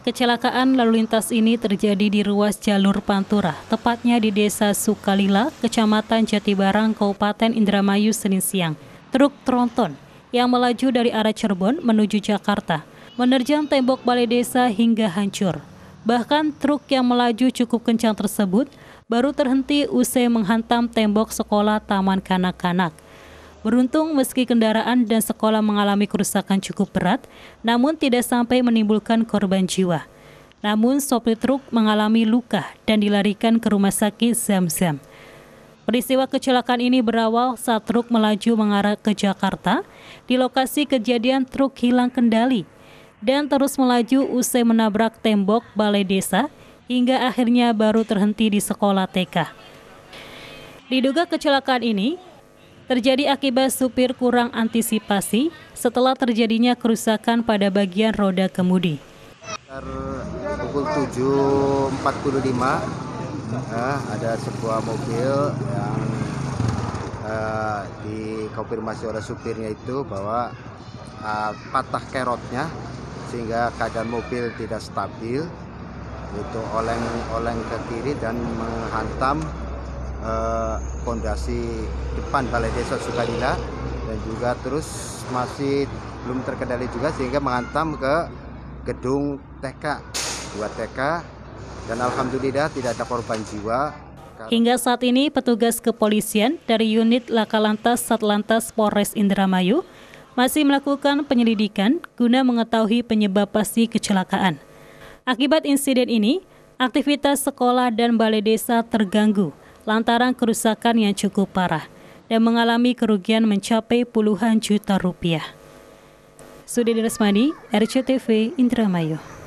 Kecelakaan lalu lintas ini terjadi di ruas jalur Pantura, tepatnya di Desa Sukalila, Kecamatan Jatibarang, Kabupaten Indramayu, Senin siang. Truk tronton yang melaju dari arah Cirebon menuju Jakarta, menerjang tembok balai desa hingga hancur. Bahkan truk yang melaju cukup kencang tersebut baru terhenti usai menghantam tembok sekolah Taman Kanak-Kanak. Beruntung meski kendaraan dan sekolah mengalami kerusakan cukup berat, namun tidak sampai menimbulkan korban jiwa. Namun sopir truk mengalami luka dan dilarikan ke rumah sakit Zamzam. Peristiwa kecelakaan ini berawal saat truk melaju mengarah ke Jakarta. Di lokasi kejadian truk hilang kendali dan terus melaju usai menabrak tembok balai desa hingga akhirnya baru terhenti di sekolah TK. Diduga kecelakaan ini terjadi akibat supir kurang antisipasi setelah terjadinya kerusakan pada bagian roda kemudi. Pukul 7.45 ya, eh, ada sebuah mobil yang uh, dikonfirmasi oleh supirnya itu bahwa uh, patah kerotnya sehingga keadaan mobil tidak stabil itu oleng-oleng ke kiri dan menghantam pondasi eh, depan Balai Desa Sukadila dan juga terus masih belum terkendali juga sehingga menghantam ke gedung TK dua TK dan alhamdulillah tidak ada korban jiwa Hingga saat ini petugas kepolisian dari unit laka lantas Satlantas Polres Indramayu masih melakukan penyelidikan guna mengetahui penyebab pasti kecelakaan. Akibat insiden ini, aktivitas sekolah dan balai desa terganggu lantaran kerusakan yang cukup parah dan mengalami kerugian mencapai puluhan juta rupiah. Sudin Resmani, RCTV Indramayu.